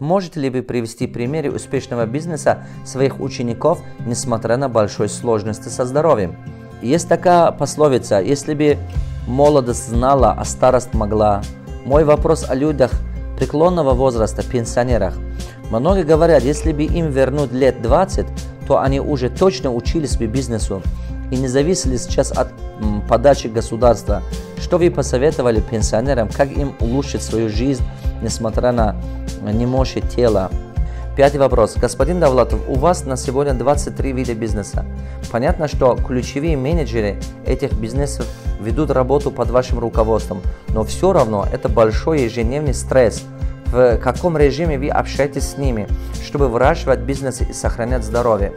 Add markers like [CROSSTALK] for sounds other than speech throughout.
Можете ли вы привести примеры успешного бизнеса своих учеников, несмотря на большой сложности со здоровьем? Есть такая пословица, если бы молодость знала, а старость могла. Мой вопрос о людях преклонного возраста, пенсионерах. Многие говорят, если бы им вернуть лет 20, то они уже точно учились бы бизнесу и не зависели сейчас от подачи государства. Что вы посоветовали пенсионерам, как им улучшить свою жизнь, несмотря на немощи тела. Пятый вопрос. Господин Давлатов, у вас на сегодня 23 вида бизнеса. Понятно, что ключевые менеджеры этих бизнесов ведут работу под вашим руководством, но все равно это большой ежедневный стресс. В каком режиме вы общаетесь с ними, чтобы выращивать бизнес и сохранять здоровье?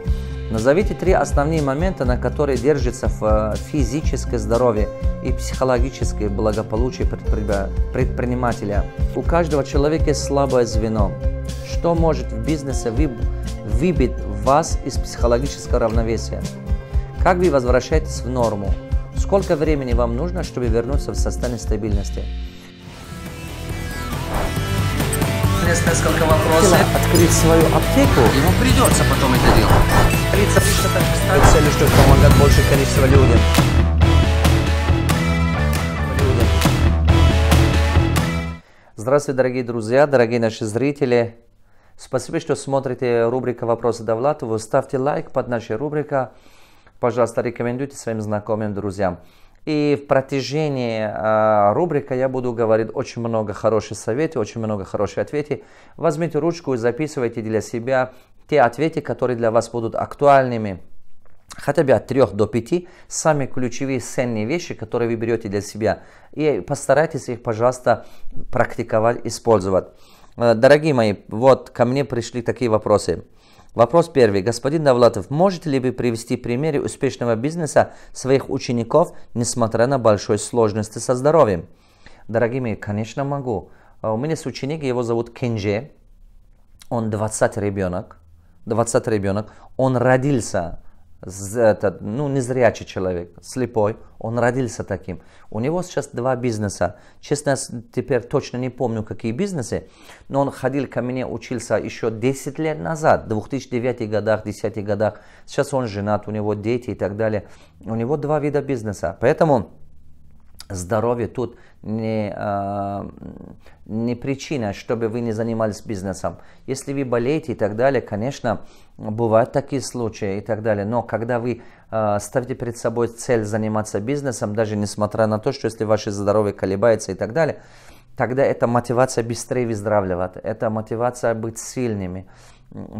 Назовите три основные момента, на которые держится э, физическое здоровье и психологическое благополучие предпринимателя. У каждого человека есть слабое звено. Что может в бизнесе выбить вас из психологического равновесия? Как вы возвращаетесь в норму? Сколько времени вам нужно, чтобы вернуться в состояние стабильности? Несколько вопросов. Открыть свою аптеку. Ему придется потом это делать. Полиция лишь это целью, чтобы помогать большее количество людям. Здравствуйте, дорогие друзья, дорогие наши зрители. Спасибо, что смотрите рубрика «Вопросы Давлатову». Ставьте лайк под нашей рубрикой. Пожалуйста, рекомендуйте своим знакомым, друзьям. И в протяжении э, рубрика я буду говорить очень много хороших советов, очень много хороших ответов. Возьмите ручку и записывайте для себя те ответы, которые для вас будут актуальными. Хотя бы от 3 до 5 самые ключевые ценные вещи, которые вы берете для себя. И постарайтесь их, пожалуйста, практиковать, использовать. Э, дорогие мои, вот ко мне пришли такие вопросы. Вопрос первый. Господин Давлатов, можете ли вы привести примеры успешного бизнеса своих учеников, несмотря на большой сложности со здоровьем? Дорогие мои, конечно могу. Э, у меня есть ученик, его зовут Кенже. Он 20 ребенок. 20 ребенок. Он родился этот, ну, незрячий человек, слепой, он родился таким. У него сейчас два бизнеса. Честно, теперь точно не помню, какие бизнесы, но он ходил ко мне, учился еще 10 лет назад, в 2009 годах, 10 годах. Сейчас он женат, у него дети и так далее. У него два вида бизнеса. Поэтому здоровье тут не, а, не причина, чтобы вы не занимались бизнесом. Если вы болеете и так далее, конечно, бывают такие случаи и так далее. Но когда вы а, ставите перед собой цель заниматься бизнесом, даже несмотря на то, что если ваше здоровье колебается и так далее, тогда это мотивация быстрее выздоравливать, это мотивация быть сильными.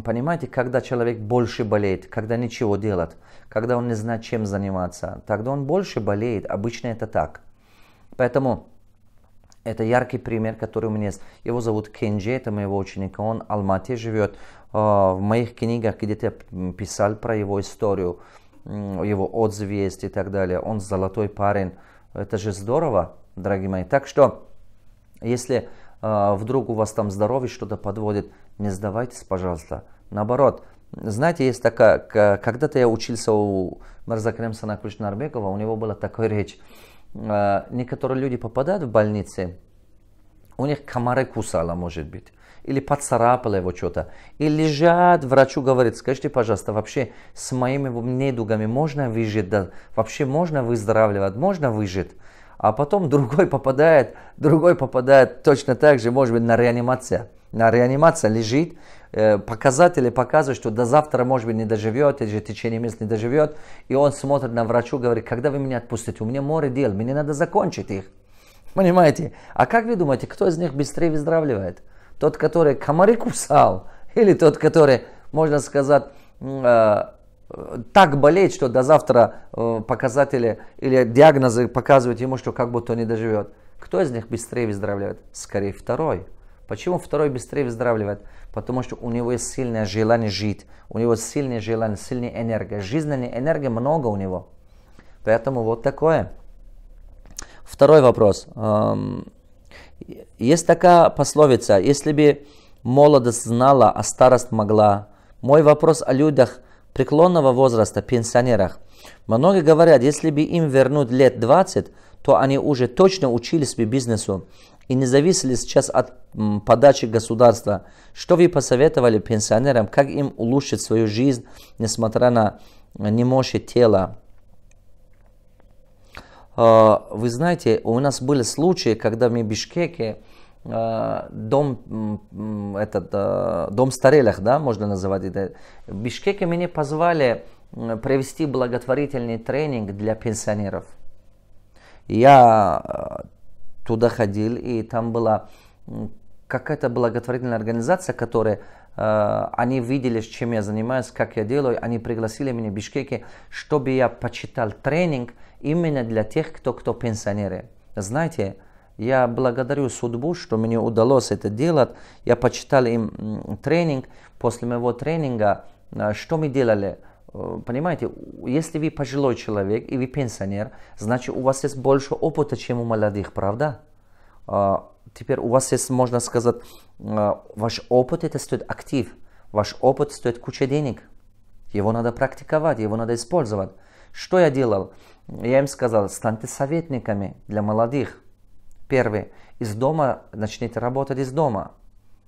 Понимаете, когда человек больше болеет, когда ничего делает, когда он не знает, чем заниматься, тогда он больше болеет. Обычно это так. Поэтому это яркий пример, который у меня есть. Его зовут Кенджи, это моего ученика, он в Алмате живет. Э, в моих книгах где-то писал про его историю, его отзывы есть и так далее. Он золотой парень. Это же здорово, дорогие мои. Так что, если э, вдруг у вас там здоровье что-то подводит, не сдавайтесь, пожалуйста. Наоборот, знаете, есть такая, когда-то я учился у Мирзакрем Санаклич Нарбекова, у него была такая речь. Э, некоторые люди попадают в больницы, у них комары кусала, может быть, или поцарапало его что-то, и лежат, врачу говорит, скажите, пожалуйста, вообще с моими недугами можно выжить, да, вообще можно выздоравливать, можно выжить, а потом другой [LAUGHS] попадает, другой попадает точно так же, может быть, на реанимацию. На реанимации лежит, э, показатели показывают, что до завтра, может быть, не доживет, или же в течение месяца не доживет, и он смотрит на врачу, говорит, когда вы меня отпустите, у меня море дел, мне надо закончить их. Понимаете? А как вы думаете, кто из них быстрее выздоравливает? Тот, который комары кусал, или тот, который, можно сказать, э, так болеет, что до завтра э, показатели или диагнозы показывают ему, что как будто он не доживет. Кто из них быстрее выздоравливает? Скорее второй. Почему второй быстрее выздоравливает? Потому что у него есть сильное желание жить, у него сильное желание, сильная энергия. Жизненной энергии много у него. Поэтому вот такое. Второй вопрос. Эм, есть такая пословица, если бы молодость знала, а старость могла. Мой вопрос о людях преклонного возраста, пенсионерах – Многие говорят, если бы им вернут лет 20, то они уже точно учились бы бизнесу и не зависели сейчас от подачи государства. Что вы посоветовали пенсионерам, как им улучшить свою жизнь, несмотря на э, немощь тела? А, вы знаете, у нас были случаи, когда мы в Бишкеке, э, дом, этот, э, дом старелых, да, можно называть это. В Бишкеке меня позвали провести благотворительный тренинг для пенсионеров. Я э, туда ходил, и там была какая-то благотворительная организация, которая э, они видели, чем я занимаюсь, как я делаю, они пригласили меня в Бишкеке, чтобы я почитал тренинг именно для тех, кто, кто пенсионеры. Знаете, я благодарю судьбу, что мне удалось это делать. Я почитал им тренинг. После моего тренинга, э, что мы делали? Э, понимаете, если вы пожилой человек и вы пенсионер, значит у вас есть больше опыта, чем у молодых, правда? А, теперь у вас есть, можно сказать, э, ваш опыт это стоит актив, ваш опыт стоит куча денег. Его надо практиковать, его надо использовать. Что я делал? Я им сказал, станьте советниками для молодых. Первый, из дома начните работать из дома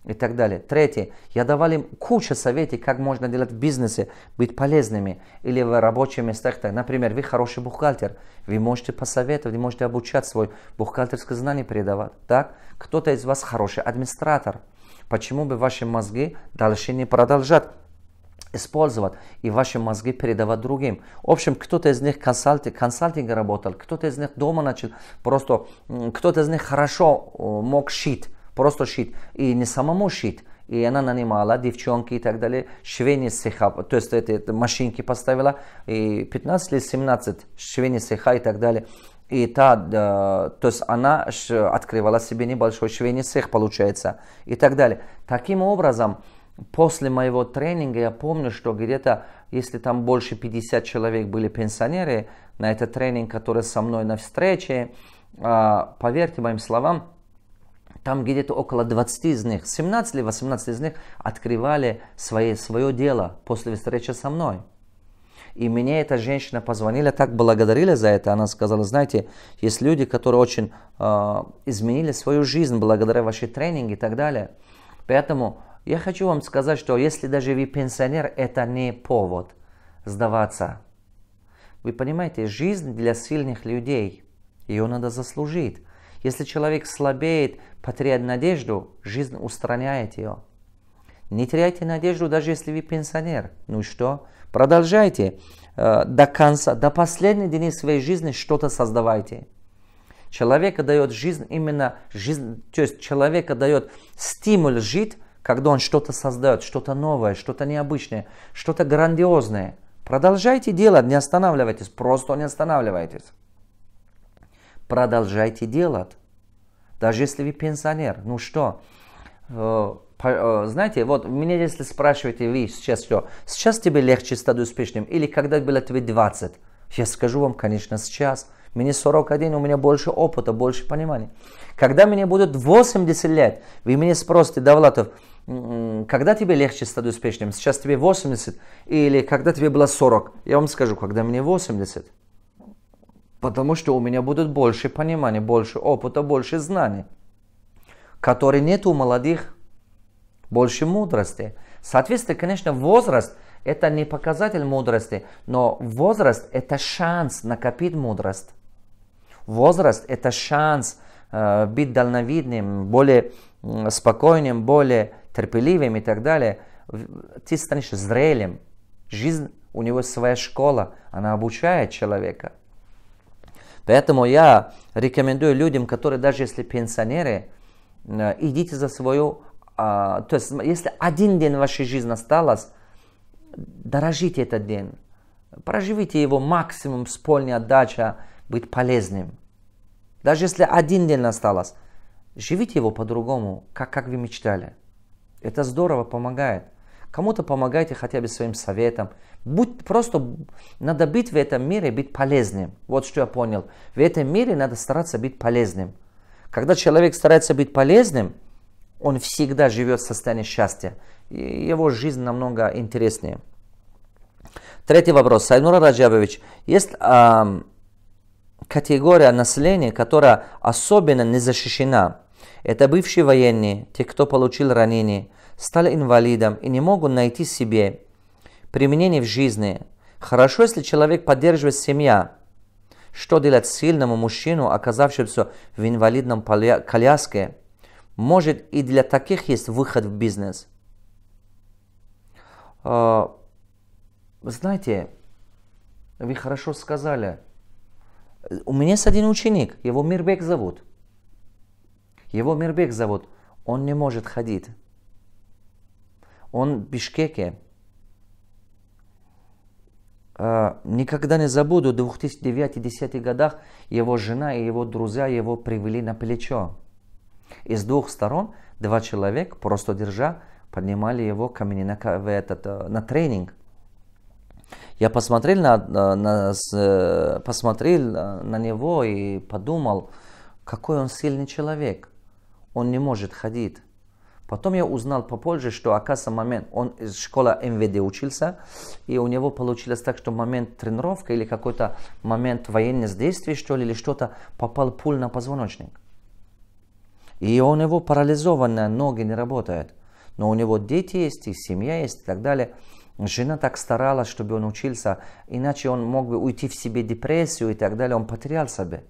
и так далее. Третье, я давал им кучу советов, как можно делать в бизнесе, быть полезными или в рабочих местах. Так, Например, вы хороший бухгалтер, вы можете посоветовать, вы можете обучать свой бухгалтерское знание передавать. Так? Кто-то из вас хороший администратор. Почему бы ваши мозги дальше не продолжать использовать и ваши мозги передавать другим. В общем, кто-то из них консалтинг, консалтинг работал, кто-то из них дома начал, просто кто-то из них хорошо мог шить, просто шит. И не самому шит, и она нанимала девчонки и так далее, швейни сеха то есть эти, эти машинки поставила, и 15 или 17 швейни сеха и так далее. И та, да, то есть она открывала себе небольшой швейный цех, получается, и так далее. Таким образом, после моего тренинга я помню, что где-то, если там больше 50 человек были пенсионеры на этот тренинг, который со мной на встрече, а, поверьте моим словам, там где-то около 20 из них, 17 или 18 из них открывали свои, свое дело после встречи со мной. И мне эта женщина позвонила, так благодарила за это. Она сказала, знаете, есть люди, которые очень э, изменили свою жизнь благодаря вашей тренинге и так далее. Поэтому я хочу вам сказать, что если даже вы пенсионер, это не повод сдаваться. Вы понимаете, жизнь для сильных людей, ее надо заслужить. Если человек слабеет, потеряет надежду, жизнь устраняет ее. Не теряйте надежду, даже если вы пенсионер. Ну что? Продолжайте э, до конца, до последних дней своей жизни что-то создавайте. Человека дает жизнь именно жизнь, то есть человека дает стимул жить, когда он что-то создает, что-то новое, что-то необычное, что-то грандиозное. Продолжайте делать, не останавливайтесь, просто не останавливайтесь продолжайте делать. Даже если вы пенсионер, ну что, э, э, знаете, вот меня если спрашиваете вы сейчас что, сейчас тебе легче стать успешным или когда было тебе 20? Я скажу вам, конечно, сейчас. Мне 41, у меня больше опыта, больше понимания. Когда мне будет 80 лет, вы меня спросите, Давлатов, когда тебе легче стать успешным? Сейчас тебе 80 или когда тебе было 40? Я вам скажу, когда мне 80. Потому что у меня будет больше понимания, больше опыта, больше знаний, которые нет у молодых, больше мудрости. Соответственно, конечно, возраст – это не показатель мудрости, но возраст – это шанс накопить мудрость. Возраст – это шанс э, быть дальновидным, более спокойным, более терпеливым и так далее. Ты станешь зрелым. Жизнь, у него своя школа, она обучает человека – Поэтому я рекомендую людям, которые даже если пенсионеры, э, идите за свою... А, то есть, если один день вашей жизни осталось, дорожите этот день. Проживите его максимум с полной отдачей, быть полезным. Даже если один день осталось, живите его по-другому, как, как вы мечтали. Это здорово помогает. Кому-то помогайте хотя бы своим советом, Будь просто надо быть в этом мире, быть полезным. Вот что я понял. В этом мире надо стараться быть полезным. Когда человек старается быть полезным, он всегда живет в состоянии счастья. И его жизнь намного интереснее. Третий вопрос. Сайнура Раджабович, есть а, категория населения, которая особенно не защищена. Это бывшие военные, те, кто получил ранение, стали инвалидом и не могут найти себе применение в жизни. Хорошо, если человек поддерживает семья. Что делать сильному мужчину, оказавшемуся в инвалидном коляске? Может и для таких есть выход в бизнес. А, знаете, вы хорошо сказали. У меня есть один ученик, его Мирбек зовут. Его Мирбек зовут. Он не может ходить. Он в Бишкеке, а, никогда не забуду, в 2009-2010 годах его жена и его друзья его привели на плечо. Из двух сторон два человека, просто держа, поднимали его ко мне на, в этот, э, на тренинг. Я посмотрел на, э, на, э, посмотрел на него и подумал, какой он сильный человек. Он не может ходить. Потом я узнал попозже, что оказывается момент, он из школы МВД учился, и у него получилось так, что момент тренировка или какой-то момент военных действий, что ли, или что-то, попал пуль на позвоночник. И у него парализованные ноги не работают. Но у него дети есть, и семья есть, и так далее. Жена так старалась, чтобы он учился, иначе он мог бы уйти в себе депрессию и так далее, он потерял себя.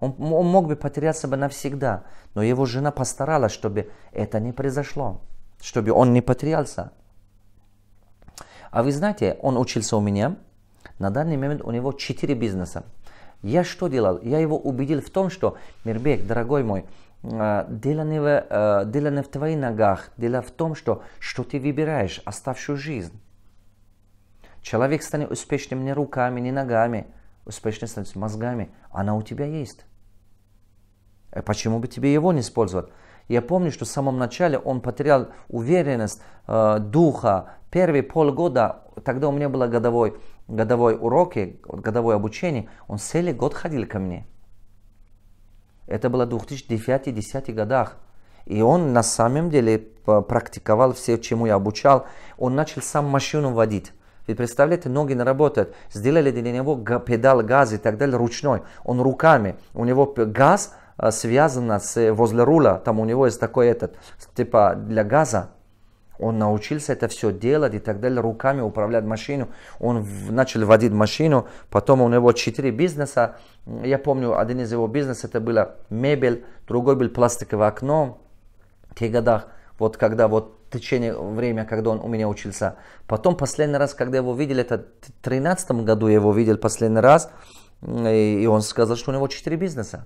Он, он мог бы потеряться бы навсегда, но его жена постаралась, чтобы это не произошло, чтобы он не потерялся. А вы знаете, он учился у меня, на данный момент у него 4 бизнеса. Я что делал? Я его убедил в том, что, Мирбек, дорогой мой, э, дело не, в, э, дело не в твоих ногах, дело в том, что, что ты выбираешь оставшую жизнь. Человек станет успешным не руками, не ногами, успешным станет мозгами. Она у тебя есть. Э, почему бы тебе его не использовать? Я помню, что в самом начале он потерял уверенность э, духа. Первые полгода, тогда у меня было годовой, годовой уроки, годовое обучение, он целый год ходил ко мне. Это было в 2009-2010 годах. И он на самом деле э, практиковал все, чему я обучал. Он начал сам машину водить. Вы представляете, ноги не работают. Сделали для него педаль газа и так далее ручной. Он руками. У него газ, Э, связано с возле руля, там у него есть такой этот, типа для газа, он научился это все делать и так далее, руками управлять машину. Он начал водить машину, потом у него четыре бизнеса. Я помню, один из его бизнесов это была мебель, другой был пластиковое окно. В тех годах, вот когда вот течение времени когда он у меня учился. Потом последний раз, когда его видели, это в 2013 году я его видел последний раз, и он сказал, что у него четыре бизнеса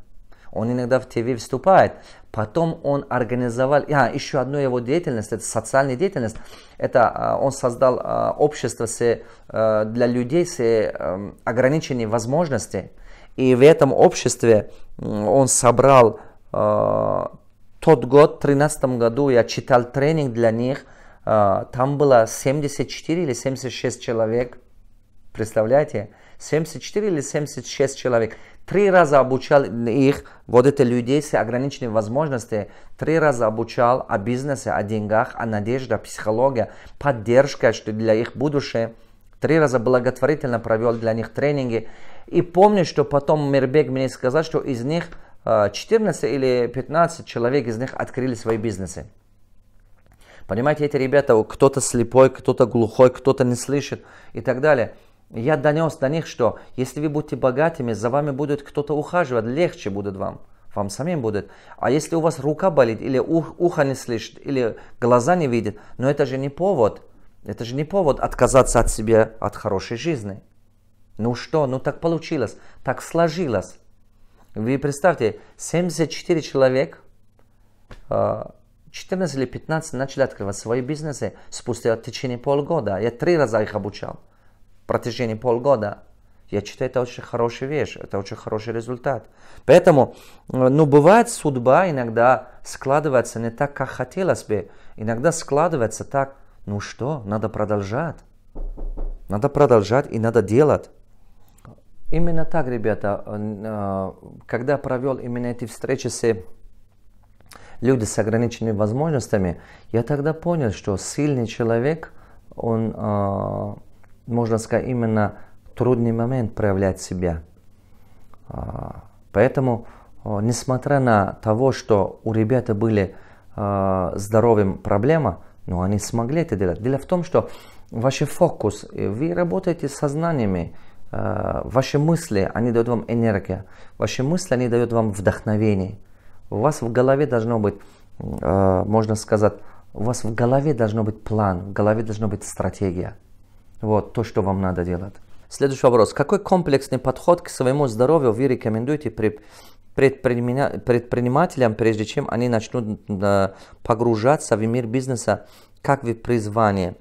он иногда в ТВ выступает. Потом он организовал, а, еще одну его деятельность, это социальная деятельность, это а, он создал а, общество с, э, для людей с э, эм, ограниченными возможностями. И в этом обществе он собрал э, тот год, в 2013 году, я читал тренинг для них, там было 74 или 76 человек, представляете? 74 или 76 человек. Три раза обучал их, вот это людей с ограниченными возможностями, три раза обучал о бизнесе, о деньгах, о надежде, о психологии, поддержка, что для их будущего Три раза благотворительно провел для них тренинги. И помню, что потом Мирбек мне сказал, что из них 14 э, или 15 человек из них открыли свои бизнесы. Понимаете, эти ребята, кто-то слепой, кто-то глухой, кто-то не слышит и так далее. Я донес до них, что если вы будете богатыми, за вами будет кто-то ухаживать, легче будет вам, вам самим будет. А если у вас рука болит, или ух, ухо не слышит, или глаза не видит, но это же не повод, это же не повод отказаться от себя, от хорошей жизни. Ну что, ну так получилось, так сложилось. Вы представьте, 74 человек, 14 а, или 15 начали открывать свои бизнесы спустя в течение полгода. Я три раза их обучал протяжении полгода, я считаю, это очень хорошая вещь, это очень хороший результат. Поэтому, э, ну, бывает судьба иногда складывается не так, как хотелось бы. Иногда складывается так, ну что, надо продолжать. Надо продолжать и надо делать. Именно так, ребята, э, э, когда провел именно эти встречи с людьми с ограниченными возможностями, я тогда понял, что сильный человек, он можно сказать, именно трудный момент проявлять себя. А, поэтому, а, несмотря на того, что у ребят были а, здоровьем проблема, но они смогли это делать. Дело в том, что ваш фокус, вы работаете с сознаниями, ваши мысли, они дают вам энергию, ваши мысли, они дают вам вдохновение. У вас в голове должно быть, можно сказать, у вас в голове должно быть план, в голове должна быть стратегия. Вот то, что вам надо делать. Следующий вопрос. Какой комплексный подход к своему здоровью вы рекомендуете предпринимателям, прежде чем они начнут погружаться в мир бизнеса, как вы призвание?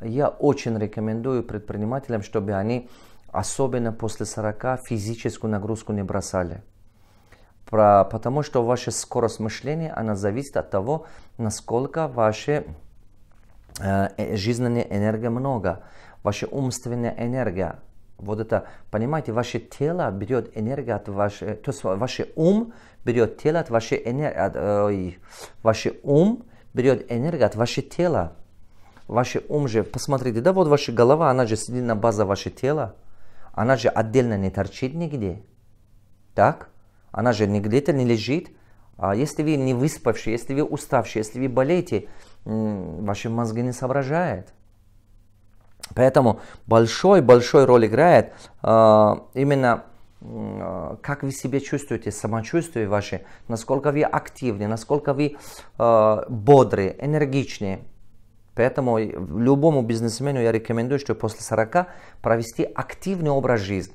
Я очень рекомендую предпринимателям, чтобы они, особенно после 40, физическую нагрузку не бросали. Про, потому что ваша скорость мышления, она зависит от того, насколько вашей э, э жизненной энергия много ваша умственная энергия. Вот это, понимаете, ваше тело берет энергию от вашей, э, то есть ваш ум берет тело от вашей энергии, от, ой, ваш ум берет энергию от вашего тела. Ваш ум же, посмотрите, да вот ваша голова, она же сидит на базе вашего тела, она же отдельно не торчит нигде, так? Она же нигде-то не лежит, а если вы не выспавшие, если вы уставшие, если вы болеете, ваши мозги не соображают. Поэтому большой-большой роль играет э, именно э, как вы себя чувствуете, самочувствие ваше, насколько вы активны, насколько вы э, бодры, энергичны. Поэтому любому бизнесмену я рекомендую, что после 40 провести активный образ жизни.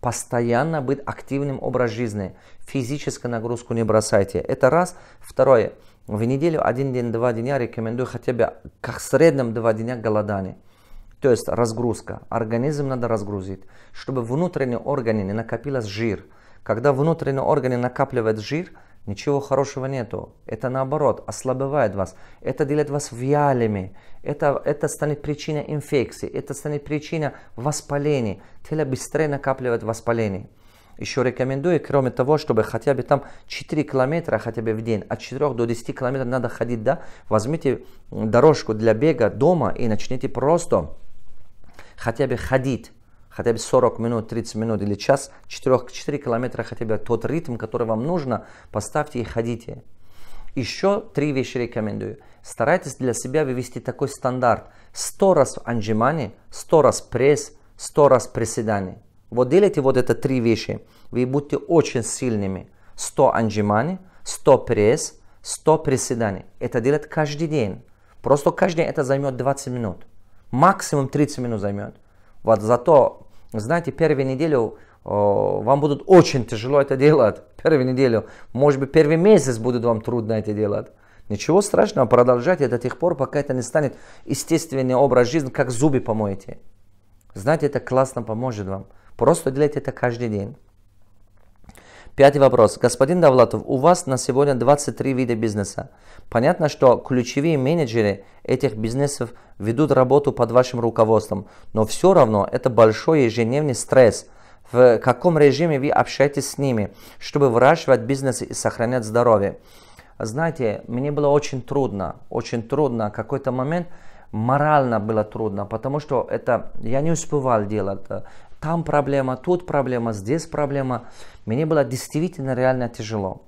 Постоянно быть активным образ жизни. Физическую нагрузку не бросайте. Это раз. Второе. В неделю один день, два дня рекомендую хотя бы как в среднем два дня голодания. То есть разгрузка. Организм надо разгрузить, чтобы внутренние органы не накопилось жир. Когда внутренние органы накапливают жир, ничего хорошего нету. Это наоборот, ослабевает вас. Это делает вас вялыми. Это, это станет причиной инфекции. Это станет причиной воспалений. Тело быстрее накапливает воспаление. Еще рекомендую, кроме того, чтобы хотя бы там 4 километра хотя бы в день, от 4 до 10 километров надо ходить, да, возьмите дорожку для бега дома и начните просто хотя бы ходить, хотя бы 40 минут, 30 минут или час, 4-4 километра хотя бы тот ритм, который вам нужно, поставьте и ходите. Еще три вещи рекомендую. Старайтесь для себя вывести такой стандарт. 100 раз анжимани, 100 раз пресс, 100 раз приседаний. Вот делайте вот это три вещи. Вы будете очень сильными. 100 анжимани, 100 пресс, 100 приседаний. Это делать каждый день. Просто каждый день это займет 20 минут максимум 30 минут займет. Вот зато, знаете, первую неделю э, вам будет очень тяжело это делать. [LAUGHS] Первую неделю, может быть, первый месяц будет вам трудно это делать. Ничего страшного, продолжайте до тех пор, пока это не станет естественный образ жизни, как зубы помоете. Знаете, это классно поможет вам. Просто делайте это каждый день. Пятый вопрос. Господин Давлатов, у вас на сегодня 23 вида бизнеса. Понятно, что ключевые менеджеры этих бизнесов ведут работу под вашим руководством, но все равно это большой ежедневный стресс – в каком режиме вы общаетесь с ними, чтобы выращивать бизнес и сохранять здоровье. Знаете, мне было очень трудно, очень трудно, какой-то момент морально было трудно, потому что это я не успевал делать. Э, там проблема, тут проблема, здесь проблема. Мне было действительно реально тяжело.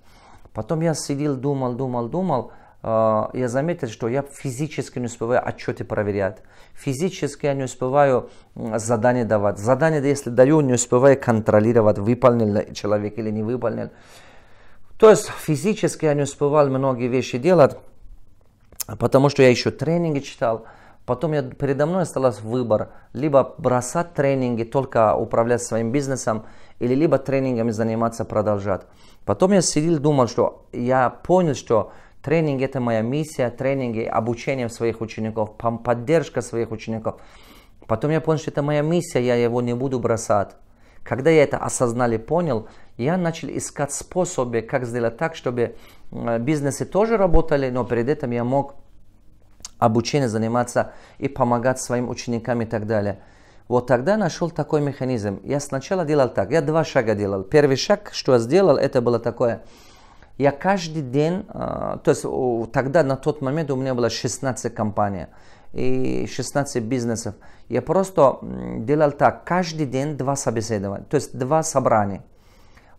Потом я сидел, думал, думал, думал. А, я заметил, что я физически не успеваю отчеты проверять. Физически я не успеваю задание давать. Задание, если даю, не успеваю контролировать, выполнил человек или не выполнил. То есть физически я не успевал многие вещи делать, потому что я еще тренинги читал. Потом я, передо мной остался выбор, либо бросать тренинги, только управлять своим бизнесом, или либо тренингами заниматься, продолжать. Потом я сидел, думал, что я понял, что тренинг это моя миссия, тренинги, обучение своих учеников, поддержка своих учеников. Потом я понял, что это моя миссия, я его не буду бросать. Когда я это осознал и понял, я начал искать способы, как сделать так, чтобы э, бизнесы тоже работали, но перед этим я мог обучение заниматься и помогать своим ученикам и так далее. Вот тогда нашел такой механизм. Я сначала делал так, я два шага делал. Первый шаг, что я сделал, это было такое. Я каждый день, э, то есть тогда на тот момент у меня было 16 компаний и 16 бизнесов. Я просто делал так, каждый день два собеседования, то есть два собрания.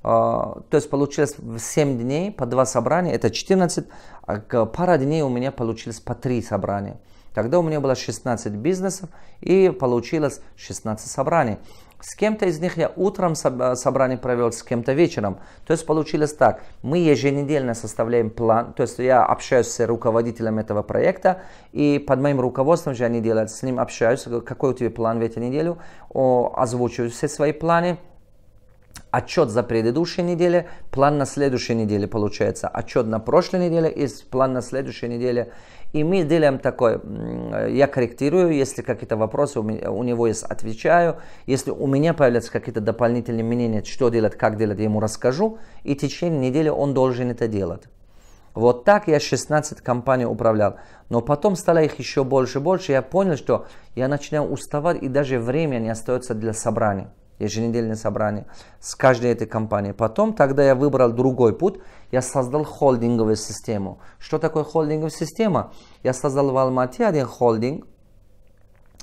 А, то есть получилось 7 дней по 2 собрания, это 14, а пара дней у меня получилось по 3 собрания. Тогда у меня было 16 бизнесов и получилось 16 собраний. С кем-то из них я утром э, собрание провел, с кем-то вечером. То есть получилось так. Мы еженедельно составляем план. То есть я общаюсь с руководителем этого проекта. И под моим руководством же они делают. С ним общаюсь. Какой у тебя план в эту неделю? озвучиваю все свои планы отчет за предыдущие недели, план на следующей неделе получается, отчет на прошлой неделе и план на следующей неделе. И мы делаем такой. я корректирую, если какие-то вопросы у, меня, у него есть, отвечаю. Если у меня появляются какие-то дополнительные мнения, что делать, как делать, я ему расскажу. И в течение недели он должен это делать. Вот так я 16 компаний управлял. Но потом стало их еще больше и больше. Я понял, что я начинаю уставать и даже времени не остается для собраний еженедельное собрание с каждой этой компанией. Потом тогда я выбрал другой путь, я создал холдинговую систему. Что такое холдинговая система? Я создал в Алмате один холдинг,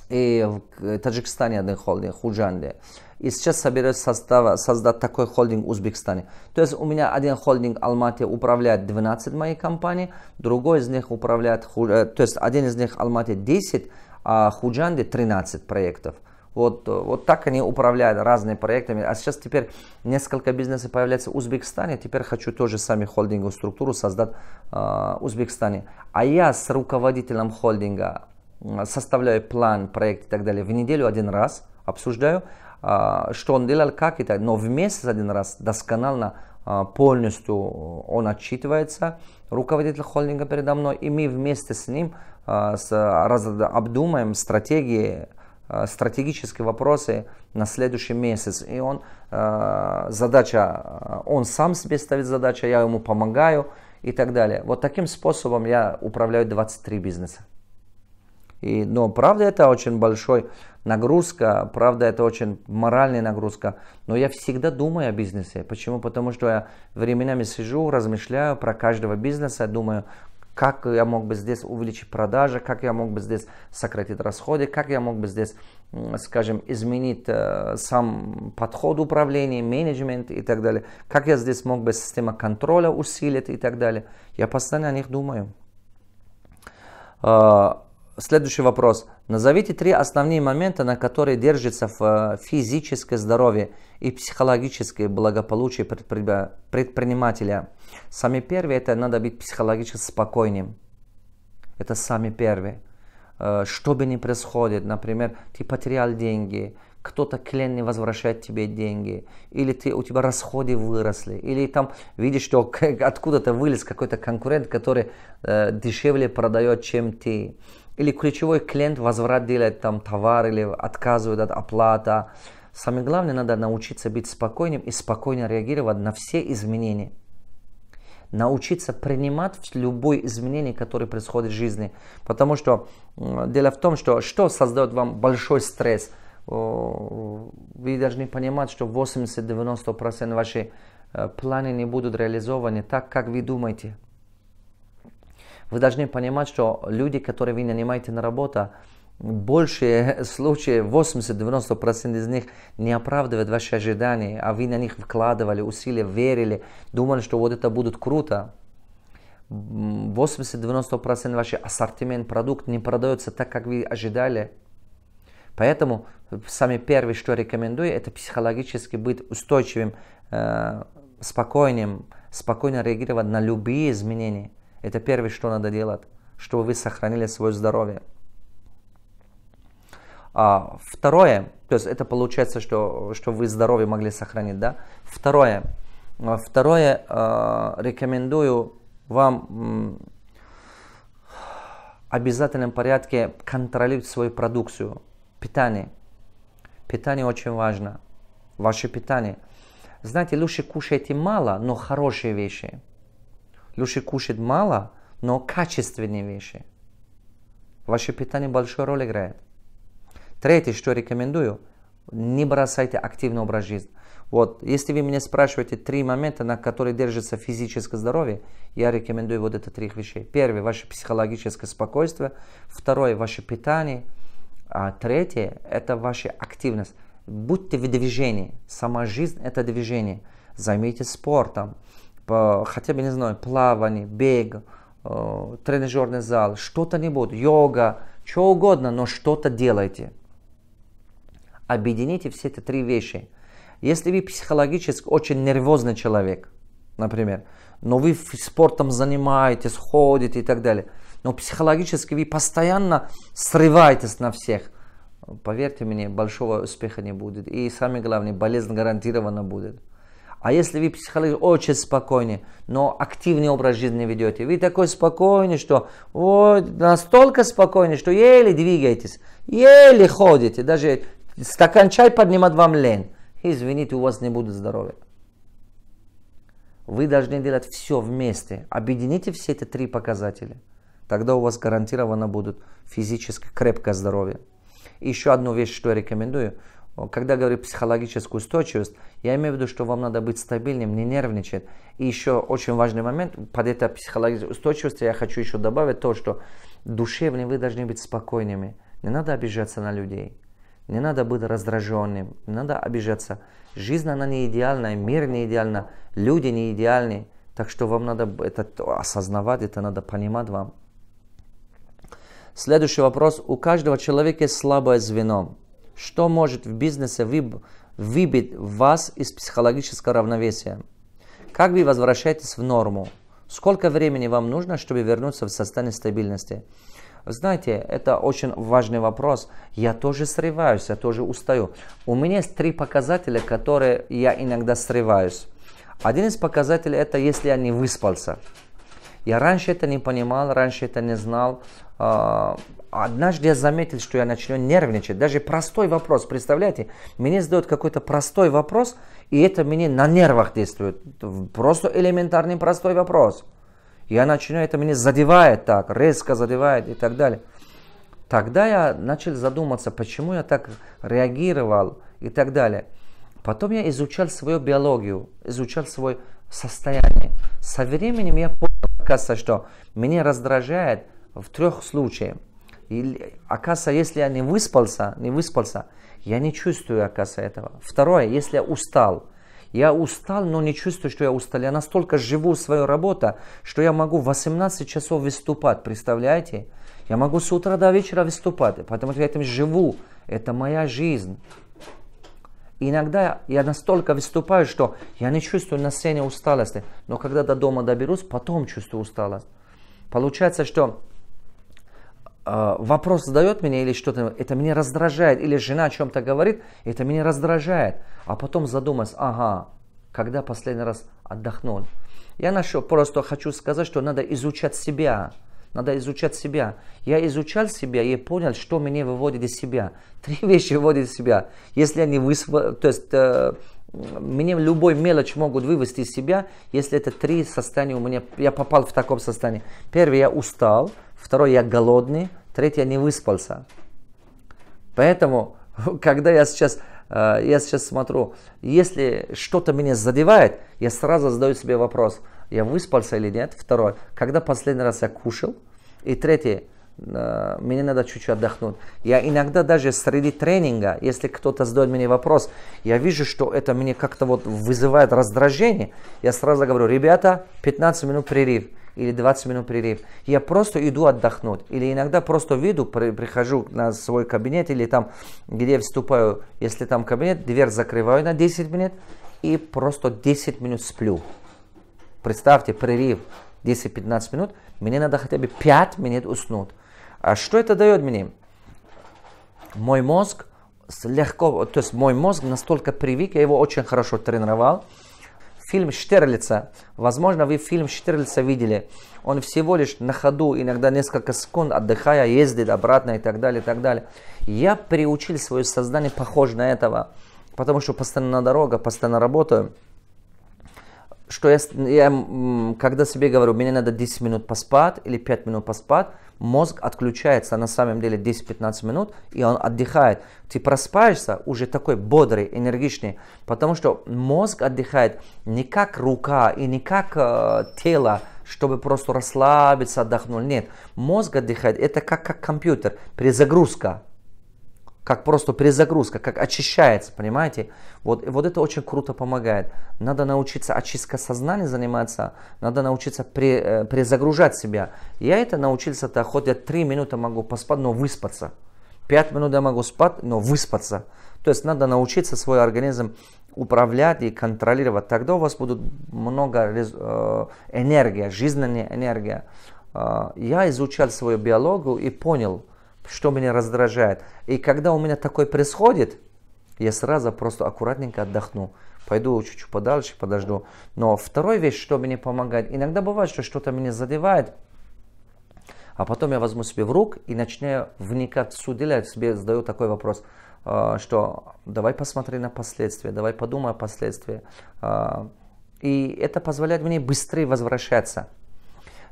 и в Таджикистане один холдинг, Худжанде. И сейчас собираюсь состав, создать такой холдинг в Узбекистане. То есть у меня один холдинг Алмате управляет 12 моих компаний, другой из них управляет, э, то есть один из них Алмате 10, а Худжанде 13 проектов. Вот, вот так они управляют разными проектами. А сейчас теперь несколько бизнесов появляется в Узбекистане. Теперь хочу тоже сами холдинговую структуру создать а, в Узбекистане. А я с руководителем холдинга составляю план, проект и так далее в неделю один раз, обсуждаю, а, что он делал, как это. Но в месяц один раз досконально а, полностью он отчитывается, руководитель холдинга передо мной, и мы вместе с ним э, с, раз, обдумаем стратегии, Э, стратегические вопросы на следующий месяц. И он, э, задача, э, он сам себе ставит задачу, я ему помогаю и так далее. Вот таким способом я управляю 23 бизнеса. И, но правда это очень большой нагрузка, правда это очень моральная нагрузка, но я всегда думаю о бизнесе. Почему? Потому что я временами сижу, размышляю про каждого бизнеса, думаю, как я мог бы здесь увеличить продажи, как я мог бы здесь сократить расходы, как я мог бы здесь, скажем, изменить э, сам подход управления, менеджмент и так далее, как я здесь мог бы система контроля усилить и так далее. Я постоянно о них думаю. А, следующий вопрос. Назовите три основные момента, на которые держится э, физическое здоровье и психологическое благополучие предпринимателя. Сами первые, это надо быть психологически спокойным. Это сами первые. Э, что бы ни происходит, например, ты потерял деньги, кто-то клиент не возвращает тебе деньги, или ты, у тебя расходы выросли, или там видишь, что [LAUGHS] откуда-то вылез какой-то конкурент, который э, дешевле продает, чем ты, или ключевой клиент возврат делает там товар или отказывает от оплаты. Самое главное, надо научиться быть спокойным и спокойно реагировать на все изменения. Научиться принимать любые изменения, которые происходят в жизни. Потому что дело в том, что что создает вам большой стресс – вы должны понимать, что 80-90% ваши э, планы не будут реализованы так, как вы думаете. Вы должны понимать, что люди, которые вы нанимаете на работу, больше случаев, 80-90% из них не оправдывают ваши ожидания, а вы на них вкладывали усилия, верили, думали, что вот это будет круто. 80-90% ваш ассортимент, продукт не продается так, как вы ожидали – Поэтому самое первое, что рекомендую, это психологически быть устойчивым, э, спокойным, спокойно реагировать на любые изменения. Это первое, что надо делать, чтобы вы сохранили свое здоровье. А, второе, то есть это получается, что, что вы здоровье могли сохранить, да? Второе, а, второе э, рекомендую вам обязательном порядке контролировать свою продукцию Питание. Питание очень важно. Ваше питание. Знаете, лучше кушайте мало, но хорошие вещи. Лучше кушать мало, но качественные вещи. Ваше питание большую роль играет. Третье, что рекомендую, не бросайте активный образ жизни. Вот, если вы меня спрашиваете три момента, на которые держится физическое здоровье, я рекомендую вот это три вещей. Первое, ваше психологическое спокойствие. Второе, ваше питание. А третье – это ваша активность. Будьте в движении. Сама жизнь – это движение. Займитесь спортом, по, хотя бы, не знаю, плавание, бег, э, тренажерный зал, что-то не будет, йога, что угодно, но что-то делайте. Объедините все эти три вещи. Если вы психологически очень нервозный человек, например, но вы спортом занимаетесь, ходите и так далее – но психологически вы постоянно срываетесь на всех. Поверьте мне, большого успеха не будет. И самое главное, болезнь гарантированно будет. А если вы психологически очень спокойны, но активный образ жизни ведете, вы такой спокойный, что вот, настолько спокойный, что еле двигаетесь, еле ходите, даже стакан чай поднимать вам лень. Извините, у вас не будет здоровья. Вы должны делать все вместе. Объедините все эти три показателя – Тогда у вас гарантированно будут физически крепкое здоровье. И еще одну вещь, что я рекомендую. Когда говорю психологическую устойчивость, я имею в виду, что вам надо быть стабильным, не нервничать. И еще очень важный момент, под это психологическую устойчивость я хочу еще добавить то, что душевно вы должны быть спокойными. Не надо обижаться на людей. Не надо быть раздраженным, не надо обижаться. Жизнь, она не идеальная, мир не идеально, люди не идеальны. Так что вам надо это осознавать, это надо понимать вам. Следующий вопрос. У каждого человека есть слабое звено. Что может в бизнесе выбить вас из психологического равновесия? Как вы возвращаетесь в норму? Сколько времени вам нужно, чтобы вернуться в состояние стабильности? Знаете, это очень важный вопрос. Я тоже срываюсь, я тоже устаю. У меня есть три показателя, которые я иногда срываюсь. Один из показателей это если я не выспался. Я раньше это не понимал, раньше это не знал. А, однажды я заметил, что я начну нервничать. Даже простой вопрос, представляете, мне задают какой-то простой вопрос, и это мне на нервах действует. Просто элементарный простой вопрос. Я начинаю это меня задевает так, резко задевает и так далее. Тогда я начал задуматься, почему я так реагировал и так далее. Потом я изучал свою биологию, изучал свое состояние. Со временем я понял, Оказывается, что меня раздражает в трех случаях. И, оказывается, если я не выспался, не выспался, я не чувствую, оказывается, этого. Второе, если я устал. Я устал, но не чувствую, что я устал. Я настолько живу свою работу, что я могу 18 часов выступать, представляете? Я могу с утра до вечера выступать, потому что я этим живу. Это моя жизнь иногда я настолько выступаю, что я не чувствую на сцене усталости. Но когда до дома доберусь, потом чувствую усталость. Получается, что э, вопрос задает меня или что-то, это меня раздражает, или жена о чем-то говорит, это меня раздражает. А потом задумаюсь, ага, когда последний раз отдохнул. Я нашел, просто хочу сказать, что надо изучать себя. Надо изучать себя. Я изучал себя и понял, что меня выводит из себя. [LAUGHS] Три вещи выводят из себя. Если они высво... То есть э, меня любой мелочь могут вывести из себя, если это три состояния у меня. Я попал в таком состоянии. Первый, я устал. Второй, я голодный. Третий, я не выспался. Поэтому, [LAUGHS] когда я сейчас э, я сейчас смотрю, если что-то меня задевает, я сразу задаю себе вопрос – я выспался или нет. Второе, когда последний раз я кушал. И третье, э, мне надо чуть-чуть отдохнуть. Я иногда даже среди тренинга, если кто-то задает мне вопрос, я вижу, что это мне как-то вот вызывает раздражение, я сразу говорю, ребята, 15 минут прерыв или 20 минут прерыв. Я просто иду отдохнуть. Или иногда просто виду, при, прихожу на свой кабинет или там, где я вступаю, если там кабинет, дверь закрываю на 10 минут и просто 10 минут сплю. Представьте, прерив 10-15 минут, мне надо хотя бы 5 минут уснуть. А что это дает мне? Мой мозг легко, то есть мой мозг настолько привык, я его очень хорошо тренировал. Фильм Штерлица, возможно, вы фильм Штерлица видели. Он всего лишь на ходу, иногда несколько секунд отдыхая, ездит обратно и так далее, и так далее. Я приучил свое сознание похоже на этого, потому что постоянно на дорога, постоянно работаю что я, я когда себе говорю, мне надо 10 минут поспать или 5 минут поспать, мозг отключается на самом деле 10-15 минут, и он отдыхает. Ты просыпаешься уже такой бодрый, энергичный, потому что мозг отдыхает не как рука и не как э, тело, чтобы просто расслабиться, отдохнуть. Нет, мозг отдыхает, это как, как компьютер, перезагрузка как просто перезагрузка, как очищается, понимаете? Вот, вот это очень круто помогает. Надо научиться очистка сознания заниматься, надо научиться при, э, перезагружать себя. Я это научился-то, хоть я 3 минуты могу поспать, но выспаться. 5 минут я могу спать, но выспаться. То есть надо научиться свой организм управлять и контролировать. Тогда у вас будет много э, энергии, жизненная энергия. Э, я изучал свою биологию и понял – что меня раздражает. И когда у меня такое происходит, я сразу просто аккуратненько отдохну. Пойду чуть-чуть подальше, подожду. Но вторая вещь, что мне помогает, иногда бывает, что что-то меня задевает, а потом я возьму себе в рук и начинаю вникать, уделять себе, задаю такой вопрос, а, что давай посмотри на последствия, давай подумай о последствиях. А, и это позволяет мне быстрее возвращаться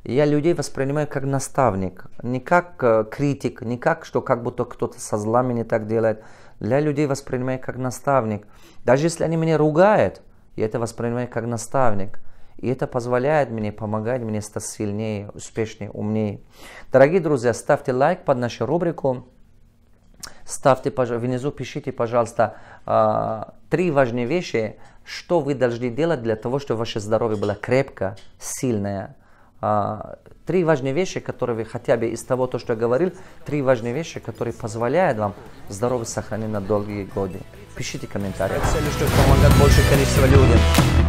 я людей воспринимаю как наставник, не как э, критик, не как, что как будто кто-то со злами не так делает. Для людей воспринимаю как наставник. Даже если они меня ругают, я это воспринимаю как наставник. И это позволяет мне помогать мне стать сильнее, успешнее, умнее. Дорогие друзья, ставьте лайк под нашу рубрику. Ставьте, внизу пишите, пожалуйста, а, три важные вещи, что вы должны делать для того, чтобы ваше здоровье было крепко, сильное, а, три важные вещи, которые вы хотя бы из того, то, что я говорил, три важные вещи, которые позволяют вам здоровье сохранить на долгие годы. Пишите комментарии. Цели, чтобы помогать большее количество людям.